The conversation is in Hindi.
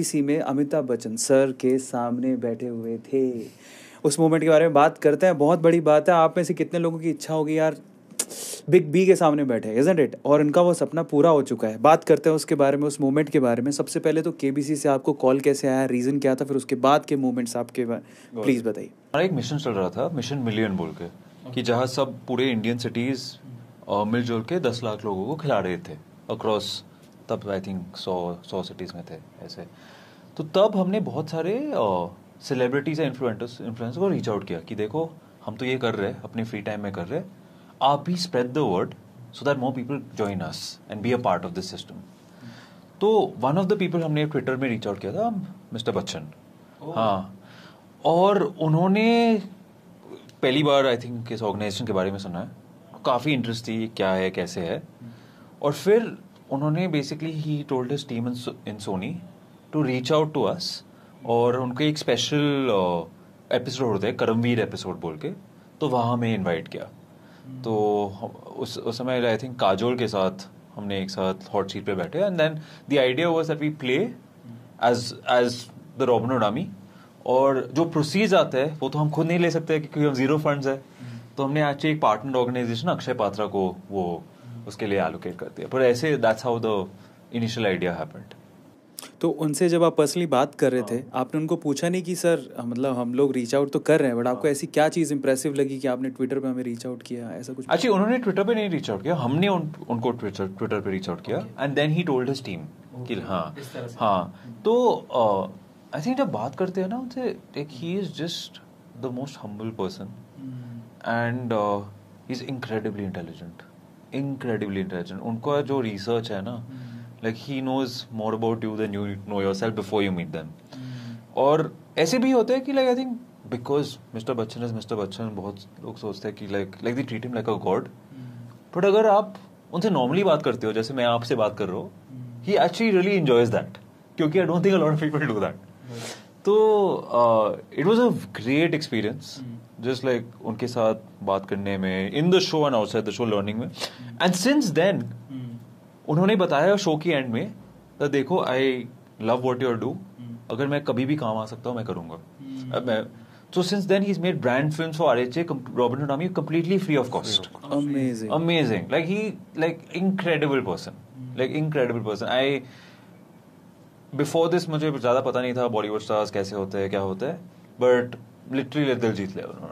इसी में अमिताभ बच्चन सर के सामने बैठे हुए थे उस मोमेंट के बारे में बात करते हैं बहुत बड़ी बात है आप में से कितने लोगों की इच्छा होगी यार बिग बी के सामने बैठे इजेंट इट और उनका वो सपना पूरा हो चुका है बात करते हैं उसके बारे में उस मोमेंट के बारे में सबसे पहले तो के से आपको कॉल कैसे आया रीज़न क्या था फिर उसके बाद के मोमेंट्स आपके प्लीज़ बताइए हमारा एक मिशन चल रहा था मिशन मिलियन बोल के कि जहाँ सब पूरे इंडियन सिटीज़ मिलजुल के दस लाख लोगों को खिला रहे थे अक्रॉस तब आई थिंक सौ सौ सिटीज़ में थे ऐसे तो तब हमने बहुत सारे सेलिब्रिटीज़ या इन्फ्लुएंस इन्फ्लुएंस को रीच आउट किया कि देखो हम तो ये कर रहे हैं अपने फ्री टाइम में कर रहे हैं आप भी spread the word so that more people join us and be a part of this system तो वन ऑफ द पीपल हमने ट्विटर में रीच आउट किया था मिस्टर बच्चन oh. हाँ और उन्होंने पहली बार आई थिंक इस ऑर्गेनाइजेशन के बारे में सुना है काफ़ी इंटरेस्ट थी क्या है कैसे है और फिर उन्होंने basically he told his team in Sony to reach out to us और उनके एक स्पेशल एपिसोड uh, होते हैं करमवीर एपिसोड बोल के तो वहाँ हमें इनवाइट किया तो उस उस समय आई थिंक काजोल के साथ हमने एक साथ हॉट सीट पे बैठे and then the idea was that we play as as the Robin Hood Army और जो प्रोसीज आते हैं वो तो हम खुद नहीं ले सकते क्योंकि हम जीरो फंड्स है तो हमने एक्चुअली एक पार्टनर ऑर्गेनाइजेशन अक्षय पात्रा को वो उसके लिए एलोकेट कर दिया पर ऐसे that's how the initial idea happened तो उनसे जब आप पर्सनली बात कर रहे थे हाँ। आपने उनको पूछा नहीं कि सर मतलब हम लोग रीच आउट तो कर रहे हैं बट आपको हाँ। ऐसी क्या चीज़ इंप्रेसिव लगी कि आपने ट्विटर पे हमें रीच आउट किया ऐसा कुछ अच्छा उन्होंने ट्विटर पे नहीं रीच आउट किया हमने उन, उनको ट्विटर ट्विटर पे रीच आउट किया and then he told his team कि हाँ हाँ तो आई थिंक जब बात करते हैं ना उनसे एक he is just the most humble person and he is incredibly intelligent incredibly intelligent उनका जो रिसर्च है ना like he knows more about you than you know yourself before you meet them और ऐसे भी होते हैं कि like I think because mister Bachchan is mister Bachchan बहुत लोग सोचते हैं कि like like they treat him like a god but अगर आप उनसे नॉर्मली बात करते हो जैसे मैं आपसे बात कर रहा हूँ he actually really enjoys that क्योंकि I don't think a lot of people do that तो it was a great experience just like उनके साथ बात करने में in the show and outside the show learning में एंड सिंस देन उन्होंने बताया शो की एंड में तो देखो I love what you do अगर मैं कभी भी काम आ सकता हूँ मैं करूंगा hmm. अब मैं so since then he is made brand films for RHA Robin Hood Army completely free of cost amazing amazing like he like incredible person like incredible person I before this मुझे ज़्यादा पता नहीं था बॉलीवुड स्टार्स कैसे होते हैं क्या होते हैं बट लिटरली दिल जीत लिया उन्होंने